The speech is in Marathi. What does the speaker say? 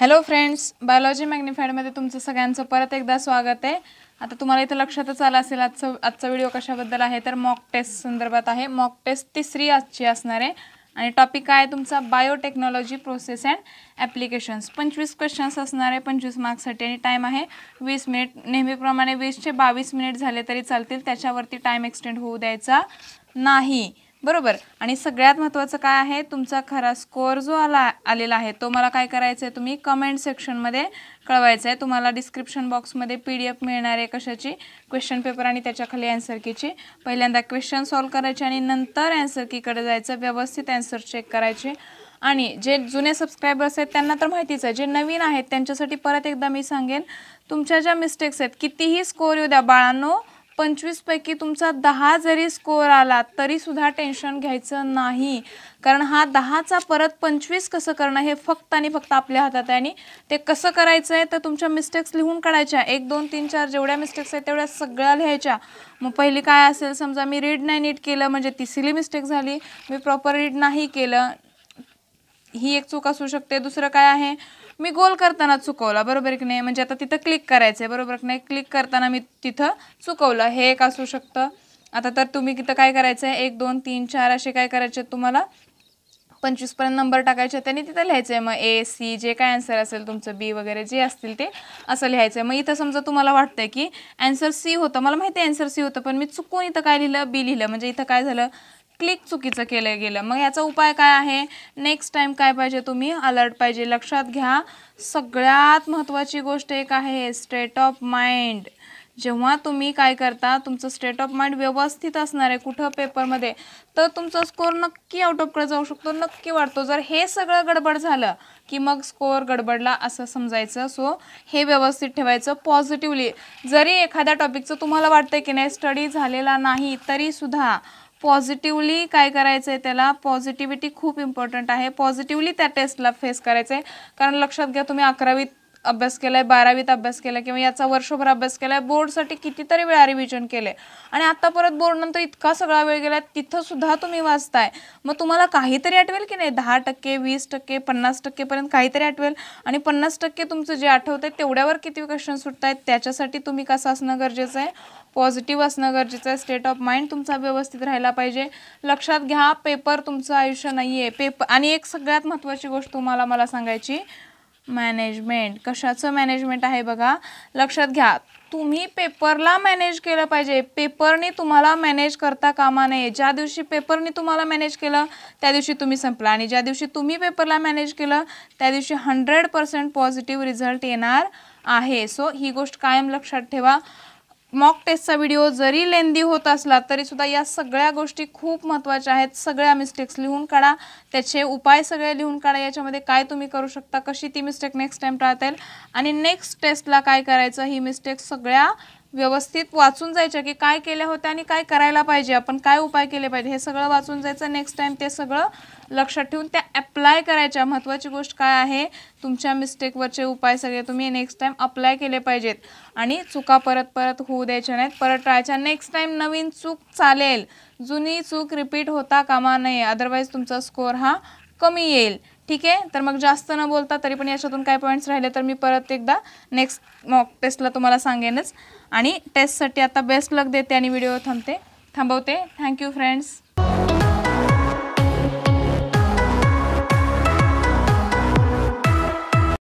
हॅलो फ्रेंड्स बायोलॉजी मॅग्निफाईडमध्ये तुमचं सगळ्यांचं परत एकदा स्वागत आहे आता तुम्हाला इथं लक्षातच आलं असेल आजचं आजचा व्हिडिओ कशाबद्दल आहे तर मॉक टेस्ट संदर्भात आहे मॉक टेस्ट तिसरी आजची असणार आहे आणि टॉपिक काय आहे तुमचा बायोटेक्नॉलॉजी प्रोसेस अँड ॲप्लिकेशन्स पंचवीस क्वेश्चन्स असणार आहे पंचवीस मार्क्ससाठी आणि टाईम आहे वीस मिनिट नेहमीप्रमाणे वीसचे बावीस मिनिट झाले तरी चालतील त्याच्यावरती टाईम एक्सटेंड होऊ द्यायचा नाही बरोबर आणि सगळ्यात महत्त्वाचं काय आहे तुमचा खरा स्कोअर जो आला आलेला आहे तो मला काय करायचं आहे तुम्ही कमेंट सेक्शनमध्ये कळवायचं आहे तुम्हाला डिस्क्रिप्शन बॉक्समध्ये पी डी एफ मिळणार आहे कशाची क्वेश्चन पेपर आणि त्याच्या खाली अँसर कीची पहिल्यांदा क्वेश्चन सॉल्व करायचे आणि नंतर अँसर कीकडे जायचं व्यवस्थित अँसर चेक करायचे आणि जे जुने सबस्क्रायबर्स आहेत त्यांना तर माहितीच आहे जे नवीन आहेत त्यांच्यासाठी परत एकदा मी सांगेन तुमच्या ज्या मिस्टेक्स आहेत कितीही स्कोअर येऊ द्या बाळांनो पंचवीसपैकी तुमचा दहा जरी स्कोअर आला तरी सुद्धा टेन्शन घ्यायचं नाही कारण हा दहाचा परत पंचवीस कसं करणं हे फक्त आणि फक्त आपल्या हातात आहे आणि ते कसं करायचं आहे तर तुमच्या मिस्टेक्स लिहून काढायच्या एक दोन तीन चार जेवढ्या मिस्टेक्स आहेत तेवढ्या सगळ्या लिहायच्या मग पहिली काय असेल समजा मी रीड नाही नीट केलं म्हणजे तिसरी मिस्टेक झाली मी प्रॉपर रीड नाही केलं ही एक चूक असू शकते दुसरं काय आहे मी गोल करताना चुकवला बरोबर की नाही म्हणजे आता तिथं क्लिक करायचं आहे बरोबर की नाही क्लिक करताना मी तिथं चुकवलं हे एक असू शकतं आता तर तुम्ही तिथं काय करायचं आहे एक दोन तीन चार असे काय करायचे तुम्हाला पंचवीसपर्यंत नंबर टाकायचे आणि तिथं लिहायचं आहे मग ए सी जे काय आन्सर असेल तुमचं बी वगैरे जे असतील ते असं लिहायचं आहे मग इथं समजा तुम्हाला वाटतं की ॲन्सर सी होतं मला माहिती आहे ॲन्सर सी होतं पण मी चुकून इथं काय लिहिलं बी लिहिलं म्हणजे इथं काय झालं क्लिक चुकीचं केलं गेलं मग याचा उपाय काय आहे नेक्स्ट टाइम काय पाहिजे तुम्ही अलर्ट पाहिजे लक्षात घ्या सगळ्यात महत्त्वाची गोष्ट एक आहे स्टेट ऑफ माइंड जेव्हा तुम्ही काय करता तुमचं स्टेट ऑफ माइंड व्यवस्थित असणार आहे कुठं पेपरमध्ये तर तुमचा स्कोर नक्की आउट ऑफकडे जाऊ शकतो नक्की वाढतो जर हे सगळं गडबड झालं की मग स्कोअर गडबडला असं समजायचं सो हे व्यवस्थित ठेवायचं पॉझिटिव्हली जरी एखाद्या टॉपिकचं तुम्हाला वाटतं की नाही स्टडी झालेला नाही तरीसुद्धा पॉझिटिव्हली काय करायचं आहे त्याला पॉझिटिव्हिटी खूप इम्पॉर्टंट आहे पॉझिटिव्हली त्या टेस्टला फेस करायचं आहे कारण लक्षात घ्या तुम्ही अकरावीत अभ्यास केला आहे बारावीत अभ्यास केला आहे किंवा याचा वर्षभर अभ्यास केला आहे बोर्डसाठी कितीतरी वेळा रिव्हिजन केलं आहे आणि आता परत बोर्डनंतर इतका सगळा वेळ गेला आहे तिथंसुद्धा तुम्ही वाचताय मग तुम्हाला काहीतरी आठवेल की नाही दहा टक्के वीस टक्के पन्नास टक्केपर्यंत काहीतरी आठवेल आणि पन्नास टक्के तुमचं जे आठवतं आहे तेवढ्यावर किती क्वेश्चन सुटत आहेत त्याच्यासाठी तुम्ही कसं असणं गरजेचं आहे पॉझिटिव्ह असणं गरजेचं आहे स्टेट ऑफ माइंड तुमचा व्यवस्थित राहिला पाहिजे लक्षात घ्या पेपर तुमचं आयुष्य नाही आहे पेपर आणि एक सगळ्यात महत्त्वाची गोष्ट तुम्हाला मला सांगायची मॅनेजमेंट कशाचं मॅनेजमेंट आहे बघा लक्षात घ्या तुम्ही पेपरला मॅनेज केलं पाहिजे पेपरने तुम्हाला मॅनेज करता कामा नये ज्या दिवशी पेपरने तुम्हाला मॅनेज केलं त्या दिवशी तुम्ही संपला आणि ज्या दिवशी तुम्ही पेपरला मॅनेज केलं त्या दिवशी हंड्रेड पर्सेंट पॉझिटिव्ह रिझल्ट येणार आहे सो ही गोष्ट कायम लक्षात ठेवा मॉक टेस्टचा व्हिडिओ जरी लेंदी होत असला तरीसुद्धा या सगळ्या गोष्टी खूप महत्त्वाच्या आहेत सगळ्या मिस्टेक्स लिहून काढा त्याचे उपाय सगळे लिहून काढा याच्यामध्ये काय तुम्ही करू शकता कशी ती मिस्टेक नेक्स्ट टाइम टाळता येईल आणि नेक्स्ट टेस्टला काय करायचं ही मिस्टेक सगळ्या व्यवस्थित वाचून जायच्या की काय केल्या होत्या आणि काय करायला पाहिजे आपण काय उपाय केले पाहिजे हे सगळं वाचून जायचं नेक्स्ट टाईम ते सगळं लक्षात ठेवून त्या अप्लाय करायच्या महत्त्वाची गोष्ट काय आहे तुमच्या मिस्टेकवरचे उपाय सगळे तुम्ही नेक्स्ट टाईम अप्लाय केले पाहिजेत आणि चुका परत परत होऊ द्यायच्या नाहीत परत टाळायच्या नेक्स्ट टाईम नवीन चूक चालेल जुनी चूक रिपीट होता कामा नये अदरवाईज तुमचा स्कोअर हा कमी येईल ठीक आहे तर मग जास्त न बोलता तरी पण याच्यातून काय पॉईंट्स राहिले तर मी परत एकदा नेक्स्ट मॉक टेस्टला तुम्हाला सांगेनच आणि टेस्टसाठी आता बेस्ट लक देते आणि व्हिडिओ थांबते थांबवते थँक्यू फ्रेंड्स